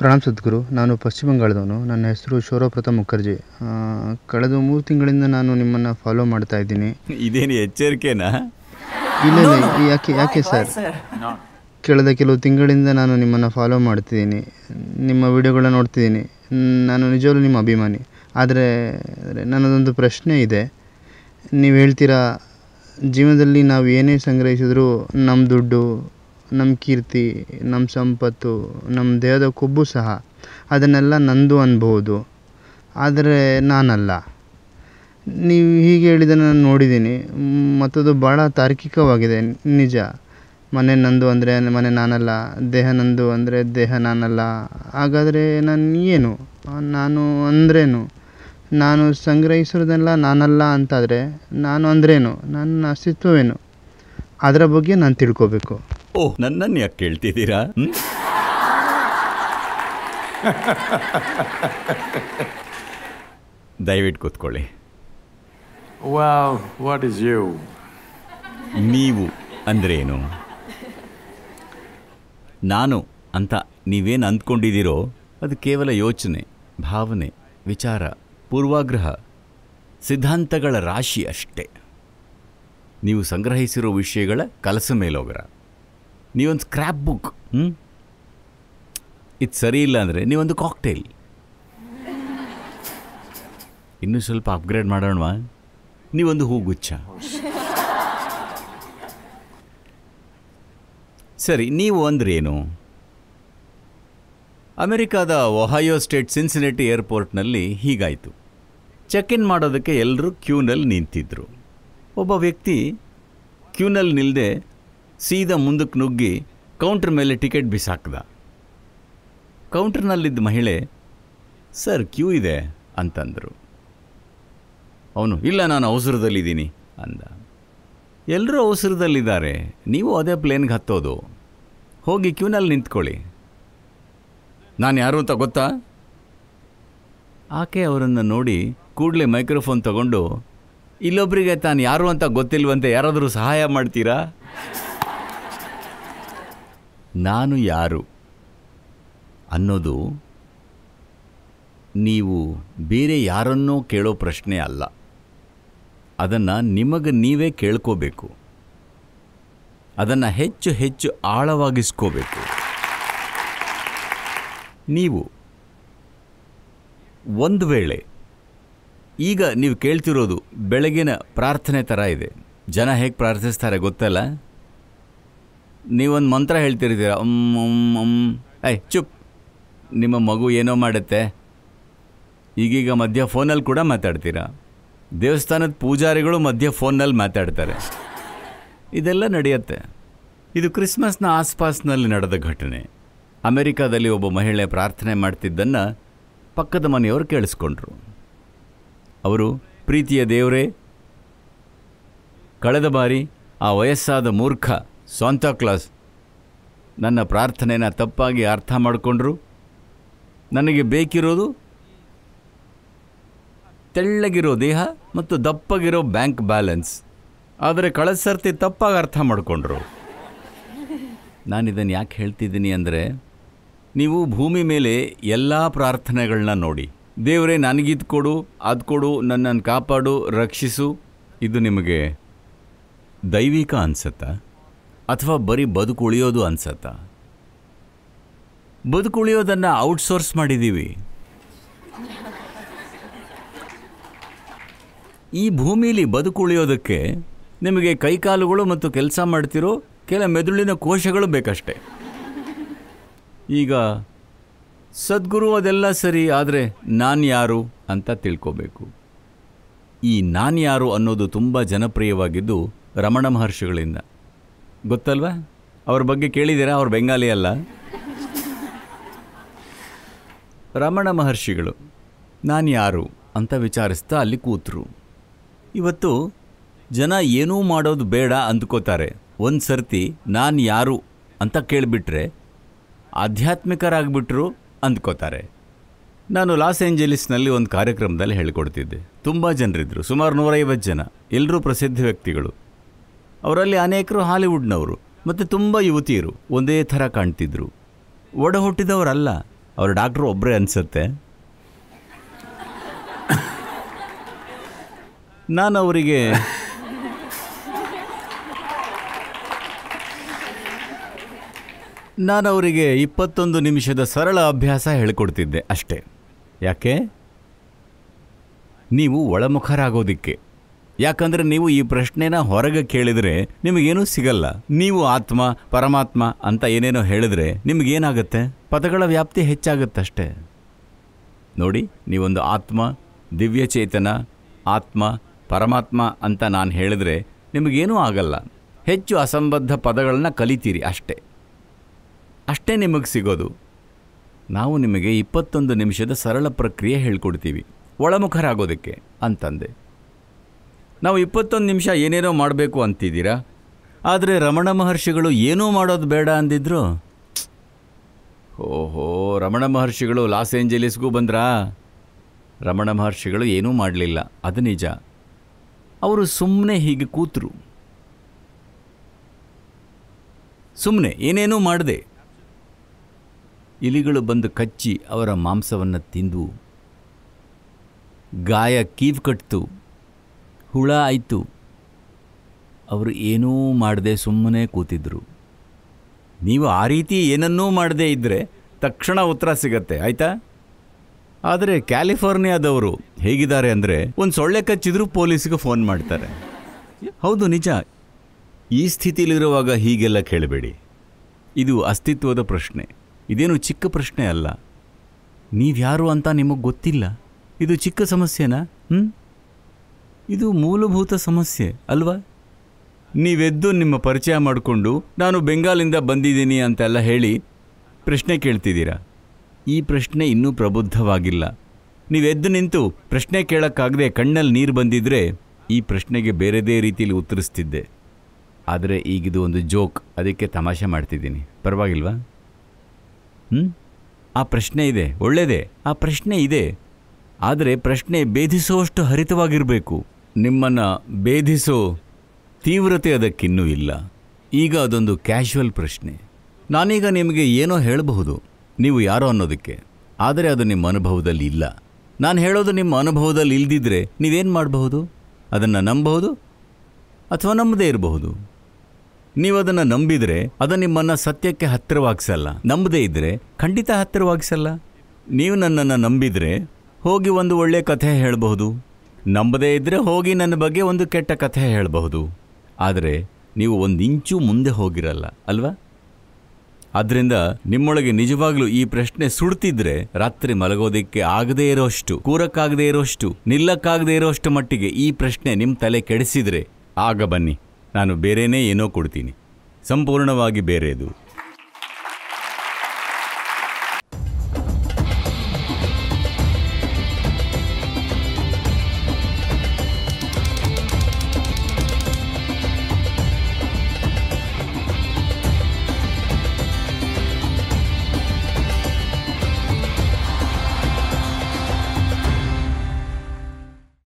ಪ್ರಣಾಮ್ ಸದ್ಗುರು ನಾನು ಪಶ್ಚಿಮ ಬಂಗಾಳದವನು ನನ್ನ ಹೆಸರು ಪ್ರತಾಪ್ ಮುಖರ್ಜಿ ಕಳೆದ ಮೂರು ತಿಂಗಳಿಂದ ನಾನು ನಿಮ್ಮನ್ನು ಫಾಲೋ ಮಾಡ್ತಾ ಇದ್ದೀನಿ ಇದೇನು ಎಚ್ಚರಿಕೆನಾ ಇಲ್ಲ ಯಾಕೆ ಯಾಕೆ ಸರ್ ಕಳೆದ ಕೆಲವು ತಿಂಗಳಿಂದ ನಾನು ನಿಮ್ಮನ್ನು ಫಾಲೋ ಮಾಡ್ತಿದ್ದೀನಿ ನಿಮ್ಮ ವಿಡಿಯೋಗಳನ್ನ ನೋಡ್ತಿದ್ದೀನಿ ನಾನು ನಿಜವಾಗ್ಲೂ ನಿಮ್ಮ ಅಭಿಮಾನಿ ಆದರೆ ನನ್ನದೊಂದು ಪ್ರಶ್ನೆ ಇದೆ ನೀವು ಹೇಳ್ತೀರಾ ಜೀವನದಲ್ಲಿ ನಾವು ಏನೇ ಸಂಗ್ರಹಿಸಿದರೂ ನಮ್ಮ ದುಡ್ಡು ನಮ್ಮ ಕೀರ್ತಿ ನಮ್ಮ ಸಂಪತ್ತು ನಮ್ಮ ದೇಹದ ಕೊಬ್ಬು ಸಹ ಅದನ್ನೆಲ್ಲ ನಂದು ಅನ್ಬೋದು ಆದರೆ ನಾನಲ್ಲ ನೀವು ಹೀಗೆ ಹೇಳಿದ್ದನ್ನು ನಾನು ನೋಡಿದ್ದೀನಿ ಮತ್ತದು ಭಾಳ ತಾರ್ಕಿಕವಾಗಿದೆ ನಿಜ ಮನೆ ನಂದು ಅಂದರೆ ಮನೆ ನಾನಲ್ಲ ದೇಹ ನಂದು ಅಂದರೆ ದೇಹ ನಾನಲ್ಲ ಹಾಗಾದರೆ ನಾನು ಏನು ನಾನು ಅಂದ್ರೇನು ನಾನು ಸಂಗ್ರಹಿಸಿರೋದೆಲ್ಲ ನಾನಲ್ಲ ಅಂತಾದರೆ ನಾನು ಅಂದ್ರೇನು ನನ್ನ ಅಸ್ತಿತ್ವವೇನು ಅದರ ಬಗ್ಗೆ ನಾನು ತಿಳ್ಕೋಬೇಕು ಓಹ್ ನನ್ನನ್ನು ಯಾಕೆ ಕೇಳ್ತಿದ್ದೀರಾ ದಯವಿಟ್ಟು ಕೂತ್ಕೊಳ್ಳಿ ವಾಟ್ ಇಸ್ ಯು ನೀವು ಅಂದ್ರೆ ಏನು ನಾನು ಅಂತ ನೀವೇನು ಅಂದ್ಕೊಂಡಿದ್ದೀರೋ ಅದು ಕೇವಲ ಯೋಚನೆ ಭಾವನೆ ವಿಚಾರ ಪೂರ್ವಾಗ್ರಹ ಸಿದ್ಧಾಂತಗಳ ರಾಶಿ ಅಷ್ಟೇ ನೀವು ಸಂಗ್ರಹಿಸಿರೋ ವಿಷಯಗಳ ಕಲಸ ಮೇಲೋಗರ ನೀವೊಂದು ಸ್ಕ್ರ್ಯಾಪ್ ಬುಕ್ ಹ್ಞೂ ಇದು ಸರಿ ಇಲ್ಲ ಅಂದರೆ ನೀವೊಂದು ಕಾಕ್ಟೇಲ್ ಇನ್ನೂ ಸ್ವಲ್ಪ ಅಪ್ಗ್ರೇಡ್ ಮಾಡೋಣವಾ ನೀವೊಂದು ಹೂಗುಚ್ಛ ಸರಿ ನೀವು ಅಂದ್ರೇನು ಅಮೆರಿಕಾದ ಒಹಾಯೋ ಸ್ಟೇಟ್ ಸಿನ್ಸಿನೆಟಿ ಏರ್ಪೋರ್ಟ್ನಲ್ಲಿ ಹೀಗಾಯಿತು ಚೆಕ್ ಇನ್ ಮಾಡೋದಕ್ಕೆ ಎಲ್ಲರೂ ಕ್ಯೂನಲ್ಲಿ ನಿಂತಿದ್ದರು ಒಬ್ಬ ವ್ಯಕ್ತಿ ಕ್ಯೂನಲ್ಲಿ ನಿಲ್ಲದೆ ಸೀದಾ ಮುಂದಕ್ಕೆ ನುಗ್ಗಿ ಕೌಂಟ್ರ್ ಮೇಲೆ ಟಿಕೆಟ್ ಬಿಸಾಕ್ದ ಕೌಂಟ್ರ್ನಲ್ಲಿದ್ದ ಮಹಿಳೆ ಸರ್ ಕ್ಯೂ ಇದೆ ಅಂತಂದರು ಅವನು ಇಲ್ಲ ನಾನು ಅವಸರದಲ್ಲಿದ್ದೀನಿ ಅಂದ ಎಲ್ಲರೂ ಅವಸರದಲ್ಲಿದ್ದಾರೆ ನೀವು ಅದೇ ಪ್ಲೇನ್ಗೆ ಹತ್ತೋದು ಹೋಗಿ ಕ್ಯೂನಲ್ಲಿ ನಿಂತ್ಕೊಳ್ಳಿ ನಾನು ಯಾರು ಅಂತ ಗೊತ್ತಾ ಆಕೆ ಅವರನ್ನು ನೋಡಿ ಕೂಡಲೇ ಮೈಕ್ರೋಫೋನ್ ತಗೊಂಡು ಇಲ್ಲೊಬ್ಬರಿಗೆ ತಾನು ಯಾರು ಅಂತ ಗೊತ್ತಿಲ್ವಂತೆ ಯಾರಾದರೂ ಸಹಾಯ ಮಾಡ್ತೀರಾ ನಾನು ಯಾರು ಅನ್ನೋದು ನೀವು ಬೇರೆ ಯಾರನ್ನೋ ಕೇಳೋ ಪ್ರಶ್ನೆ ಅಲ್ಲ ಅದನ್ನು ನಿಮಗೆ ನೀವೇ ಕೇಳ್ಕೋಬೇಕು ಅದನ್ನು ಹೆಚ್ಚು ಹೆಚ್ಚು ಆಳವಾಗಿಸ್ಕೋಬೇಕು ನೀವು ಒಂದು ವೇಳೆ ಈಗ ನೀವು ಕೇಳ್ತಿರೋದು ಬೆಳಗಿನ ಪ್ರಾರ್ಥನೆ ಥರ ಇದೆ ಜನ ಹೇಗೆ ಪ್ರಾರ್ಥಿಸ್ತಾರೆ ಗೊತ್ತಲ್ಲ ನೀವೊಂದು ಮಂತ್ರ ಹೇಳ್ತಿರ್ತೀರ ಐ ಚುಪ್ ನಿಮ್ಮ ಮಗು ಏನೋ ಮಾಡುತ್ತೆ ಈಗೀಗ ಮಧ್ಯ ಫೋನಲ್ಲಿ ಕೂಡ ಮಾತಾಡ್ತೀರಾ ದೇವಸ್ಥಾನದ ಪೂಜಾರಿಗಳು ಮಧ್ಯ ಫೋನ್ನಲ್ಲಿ ಮಾತಾಡ್ತಾರೆ ಇದೆಲ್ಲ ನಡೆಯುತ್ತೆ ಇದು ಕ್ರಿಸ್ಮಸ್ನ ಆಸ್ಪಾಸ್ನಲ್ಲಿ ನಡೆದ ಘಟನೆ ಅಮೆರಿಕಾದಲ್ಲಿ ಒಬ್ಬ ಮಹಿಳೆ ಪ್ರಾರ್ಥನೆ ಮಾಡ್ತಿದ್ದನ್ನು ಪಕ್ಕದ ಮನೆಯವರು ಕೇಳಿಸ್ಕೊಂಡ್ರು ಅವರು ಪ್ರೀತಿಯ ದೇವರೇ ಕಳೆದ ಬಾರಿ ಆ ವಯಸ್ಸಾದ ಮೂರ್ಖ ಸ್ವಂತ ಕ್ಲಾಸ್ ನನ್ನ ಪ್ರಾರ್ಥನೆನ ತಪ್ಪಾಗಿ ಅರ್ಥ ಮಾಡಿಕೊಂಡ್ರು ನನಗೆ ಬೇಕಿರೋದು ತೆಳ್ಳಗಿರೋ ದೇಹ ಮತ್ತು ದಪ್ಪಗಿರೋ ಬ್ಯಾಂಕ್ ಬ್ಯಾಲೆನ್ಸ್ ಆದರೆ ಕಳೆದ ಸರ್ತಿ ತಪ್ಪಾಗಿ ಅರ್ಥ ಮಾಡಿಕೊಂಡ್ರು ನಾನಿದನ್ನು ಯಾಕೆ ಹೇಳ್ತಿದ್ದೀನಿ ಅಂದರೆ ನೀವು ಭೂಮಿ ಮೇಲೆ ಎಲ್ಲ ಪ್ರಾರ್ಥನೆಗಳನ್ನ ನೋಡಿ ದೇವರೇ ನನಗಿದು ಕೊಡು ಅದು ಕೊಡು ನನ್ನನ್ನು ಕಾಪಾಡು ರಕ್ಷಿಸು ಇದು ನಿಮಗೆ ದೈವಿಕ ಅನ್ಸತ್ತಾ ಅಥವಾ ಬರೀ ಬದುಕುಳಿಯೋದು ಅನ್ಸತ್ತಾ ಬದುಕುಳಿಯೋದನ್ನು ಔಟ್ಸೋರ್ಸ್ ಮಾಡಿದ್ದೀವಿ ಈ ಭೂಮಿಲಿ ಬದುಕುಳಿಯೋದಕ್ಕೆ ನಿಮಗೆ ಕೈಕಾಲುಗಳು ಮತ್ತು ಕೆಲಸ ಮಾಡ್ತಿರೋ ಕೆಲ ಮೆದುಳಿನ ಕೋಶಗಳು ಬೇಕಷ್ಟೆ ಈಗ ಸದ್ಗುರು ಅದೆಲ್ಲ ಸರಿ ಆದರೆ ನಾನು ಯಾರು ಅಂತ ತಿಳ್ಕೋಬೇಕು ಈ ನಾನು ಯಾರು ಅನ್ನೋದು ತುಂಬ ಜನಪ್ರಿಯವಾಗಿದ್ದು ರಮಣ ಮಹರ್ಷಿಗಳಿಂದ ಗೊತ್ತಲ್ವಾ ಅವ್ರ ಬಗ್ಗೆ ಕೇಳಿದ್ದೀರಾ ಅವ್ರು ಬೆಂಗಾಲಿ ಅಲ್ಲ ರಮಣ ಮಹರ್ಷಿಗಳು ನಾನು ಯಾರು ಅಂತ ವಿಚಾರಿಸ್ತಾ ಅಲ್ಲಿ ಕೂತರು ಇವತ್ತು ಜನ ಏನೂ ಮಾಡೋದು ಬೇಡ ಅಂದ್ಕೋತಾರೆ ಒಂದು ಸರ್ತಿ ನಾನು ಯಾರು ಅಂತ ಕೇಳಿಬಿಟ್ರೆ ಆಧ್ಯಾತ್ಮಿಕರಾಗ್ಬಿಟ್ರು ಅಂದ್ಕೋತಾರೆ ನಾನು ಲಾಸ್ ಏಂಜಲೀಸ್ನಲ್ಲಿ ಒಂದು ಕಾರ್ಯಕ್ರಮದಲ್ಲಿ ಹೇಳಿಕೊಡ್ತಿದ್ದೆ ತುಂಬ ಜನರಿದ್ದರು ಸುಮಾರು ನೂರೈವತ್ತು ಜನ ಎಲ್ಲರೂ ಪ್ರಸಿದ್ಧ ವ್ಯಕ್ತಿಗಳು ಅವರಲ್ಲಿ ಅನೇಕರು ಹಾಲಿವುಡ್ನವರು ಮತ್ತು ತುಂಬ ಯುವತಿಯರು ಒಂದೇ ಥರ ಕಾಣ್ತಿದ್ರು ಒಡ ಹುಟ್ಟಿದವರಲ್ಲ ಅವ್ರ ಡಾಕ್ಟ್ರು ಒಬ್ಬರೇ ಅನಿಸುತ್ತೆ ನಾನು ಅವರಿಗೆ ನಾನು ಅವರಿಗೆ ಇಪ್ಪತ್ತೊಂದು ನಿಮಿಷದ ಸರಳ ಅಭ್ಯಾಸ ಹೇಳಿಕೊಡ್ತಿದ್ದೆ ಅಷ್ಟೇ ಯಾಕೆ ನೀವು ಒಳಮುಖರಾಗೋದಿಕ್ಕೆ ಯಾಕಂದರೆ ನೀವು ಈ ಪ್ರಶ್ನೆನ ಹೊರಗೆ ಕೇಳಿದರೆ ನಿಮಗೇನೂ ಸಿಗಲ್ಲ ನೀವು ಆತ್ಮ ಪರಮಾತ್ಮ ಅಂತ ಏನೇನೋ ಹೇಳಿದ್ರೆ ನಿಮಗೇನಾಗುತ್ತೆ ಪದಗಳ ವ್ಯಾಪ್ತಿ ಹೆಚ್ಚಾಗುತ್ತಷ್ಟೇ ನೋಡಿ ನೀವೊಂದು ಆತ್ಮ ದಿವ್ಯ ಚೇತನ ಆತ್ಮ ಪರಮಾತ್ಮ ಅಂತ ನಾನು ಹೇಳಿದ್ರೆ ನಿಮಗೇನೂ ಆಗಲ್ಲ ಹೆಚ್ಚು ಅಸಂಬದ್ಧ ಪದಗಳನ್ನ ಕಲಿತೀರಿ ಅಷ್ಟೇ ಅಷ್ಟೇ ನಿಮಗೆ ಸಿಗೋದು ನಾವು ನಿಮಗೆ ಇಪ್ಪತ್ತೊಂದು ನಿಮಿಷದ ಸರಳ ಪ್ರಕ್ರಿಯೆ ಹೇಳ್ಕೊಡ್ತೀವಿ ಒಳಮುಖರಾಗೋದಕ್ಕೆ ಅಂತಂದೆ ನಾವು ಇಪ್ಪತ್ತೊಂದು ನಿಮಿಷ ಏನೇನೋ ಮಾಡಬೇಕು ಅಂತಿದ್ದೀರಾ ಆದರೆ ರಮಣ ಮಹರ್ಷಿಗಳು ಏನೂ ಮಾಡೋದು ಬೇಡ ಅಂದಿದ್ರು ಓಹೋ ರಮಣ ಮಹರ್ಷಿಗಳು ಲಾಸ್ ಏಂಜಲೀಸ್ಗೂ ಬಂದ್ರಾ ರಮಣ ಮಹರ್ಷಿಗಳು ಏನೂ ಮಾಡಲಿಲ್ಲ ಅದು ನಿಜ ಅವರು ಸುಮ್ಮನೆ ಹೀಗೆ ಕೂತರು ಸುಮ್ಮನೆ ಏನೇನೂ ಮಾಡಿದೆ ಇಲಿಗಳು ಬಂದು ಕಚ್ಚಿ ಅವರ ಮಾಂಸವನ್ನು ತಿಂದು ಗಾಯ ಕೀವ್ ಕಟ್ತು ಹುಳ ಆಯಿತು ಅವರು ಏನೂ ಮಾಡದೆ ಸುಮ್ಮನೆ ಕೂತಿದ್ದರು ನೀವು ಆ ರೀತಿ ಏನನ್ನೂ ಮಾಡದೇ ಇದ್ದರೆ ತಕ್ಷಣ ಉತ್ತರ ಸಿಗತ್ತೆ ಆಯಿತಾ ಆದರೆ ಕ್ಯಾಲಿಫೋರ್ನಿಯಾದವರು ಹೇಗಿದ್ದಾರೆ ಅಂದರೆ ಒಂದು ಸೊಳ್ಳೆ ಕಚ್ಚಿದ್ರೂ ಪೊಲೀಸ್ಗೆ ಫೋನ್ ಮಾಡ್ತಾರೆ ಹೌದು ನಿಜ ಈ ಸ್ಥಿತಿಯಲ್ಲಿರುವಾಗ ಹೀಗೆಲ್ಲ ಕೇಳಬೇಡಿ ಇದು ಅಸ್ತಿತ್ವದ ಪ್ರಶ್ನೆ ಇದೇನು ಚಿಕ್ಕ ಪ್ರಶ್ನೆ ಅಲ್ಲ ನೀವ್ಯಾರು ಅಂತ ನಿಮಗೆ ಗೊತ್ತಿಲ್ಲ ಇದು ಚಿಕ್ಕ ಸಮಸ್ಯೆನಾ ಹ್ಞೂ ಇದು ಮೂಲಭೂತ ಸಮಸ್ಯೆ ಅಲ್ವಾ ನೀವೆದ್ದು ನಿಮ್ಮ ಪರಿಚಯ ಮಾಡಿಕೊಂಡು ನಾನು ಬೆಂಗಾಲಿಂದ ಬಂದಿದ್ದೀನಿ ಅಂತೆಲ್ಲ ಹೇಳಿ ಪ್ರಶ್ನೆ ಕೇಳ್ತಿದ್ದೀರಾ ಈ ಪ್ರಶ್ನೆ ಇನ್ನೂ ಪ್ರಬುದ್ಧವಾಗಿಲ್ಲ ನೀವೆದ್ದು ನಿಂತು ಪ್ರಶ್ನೆ ಕೇಳೋಕ್ಕಾಗದೆ ಕಣ್ಣಲ್ಲಿ ನೀರು ಬಂದಿದ್ದರೆ ಈ ಪ್ರಶ್ನೆಗೆ ಬೇರೆದೇ ರೀತಿಯಲ್ಲಿ ಉತ್ತರಿಸ್ತಿದ್ದೆ ಆದರೆ ಈಗಿದು ಒಂದು ಜೋಕ್ ಅದಕ್ಕೆ ತಮಾಷೆ ಮಾಡ್ತಿದ್ದೀನಿ ಪರವಾಗಿಲ್ವಾ ಹ್ಞೂ ಆ ಪ್ರಶ್ನೆ ಇದೆ ಒಳ್ಳೆಯದೇ ಆ ಪ್ರಶ್ನೆ ಇದೆ ಆದರೆ ಪ್ರಶ್ನೆ ಭೇದಿಸುವಷ್ಟು ಹರಿತವಾಗಿರಬೇಕು ನಿಮ್ಮನ್ನು ಭೇದಿಸೋ ತೀವ್ರತೆ ಅದಕ್ಕಿನ್ನೂ ಇಲ್ಲ ಈಗ ಅದೊಂದು ಕ್ಯಾಶುವಲ್ ಪ್ರಶ್ನೆ ನಾನೀಗ ನಿಮಗೆ ಏನೋ ಹೇಳಬಹುದು ನೀವು ಯಾರೋ ಅನ್ನೋದಕ್ಕೆ ಆದರೆ ಅದು ನಿಮ್ಮ ಅನುಭವದಲ್ಲಿ ಇಲ್ಲ ನಾನು ಹೇಳೋದು ನಿಮ್ಮ ಅನುಭವದಲ್ಲಿ ಇಲ್ದಿದ್ರೆ ನೀವೇನು ಮಾಡಬಹುದು ಅದನ್ನು ನಂಬಬಹುದು ಅಥವಾ ನಂಬದೇ ಇರಬಹುದು ನೀವು ಅದನ್ನು ನಂಬಿದರೆ ಅದು ನಿಮ್ಮನ್ನು ಸತ್ಯಕ್ಕೆ ಹತ್ತಿರವಾಗಿಸಲ್ಲ ನಂಬದೇ ಇದ್ದರೆ ಖಂಡಿತ ಹತ್ತಿರವಾಗಿಸಲ್ಲ ನೀವು ನನ್ನನ್ನು ನಂಬಿದರೆ ಹೋಗಿ ಒಂದು ಒಳ್ಳೆಯ ಕಥೆ ಹೇಳಬಹುದು ನಂಬದೇ ಇದ್ದರೆ ಹೋಗಿ ನನ್ನ ಬಗ್ಗೆ ಒಂದು ಕೆಟ್ಟ ಕಥೆ ಹೇಳಬಹುದು ಆದರೆ ನೀವು ಒಂದು ಇಂಚು ಮುಂದೆ ಹೋಗಿರಲ್ಲ ಅಲ್ವಾ ಆದ್ದರಿಂದ ನಿಮ್ಮೊಳಗೆ ನಿಜವಾಗ್ಲೂ ಈ ಪ್ರಶ್ನೆ ಸುಡ್ತಿದ್ರೆ ರಾತ್ರಿ ಮಲಗೋದಿಕ್ಕೆ ಆಗದೇ ಇರೋಷ್ಟು ಕೂರಕ್ಕಾಗದೇ ಇರೋಷ್ಟು ನಿಲ್ಲಕ್ಕಾಗದೇ ಇರೋಷ್ಟು ಮಟ್ಟಿಗೆ ಈ ಪ್ರಶ್ನೆ ನಿಮ್ಮ ತಲೆ ಕೆಡಿಸಿದ್ರೆ ಆಗ ಬನ್ನಿ ನಾನು ಬೇರೆನೇ ಏನೋ ಕೊಡ್ತೀನಿ ಸಂಪೂರ್ಣವಾಗಿ ಬೇರೆದು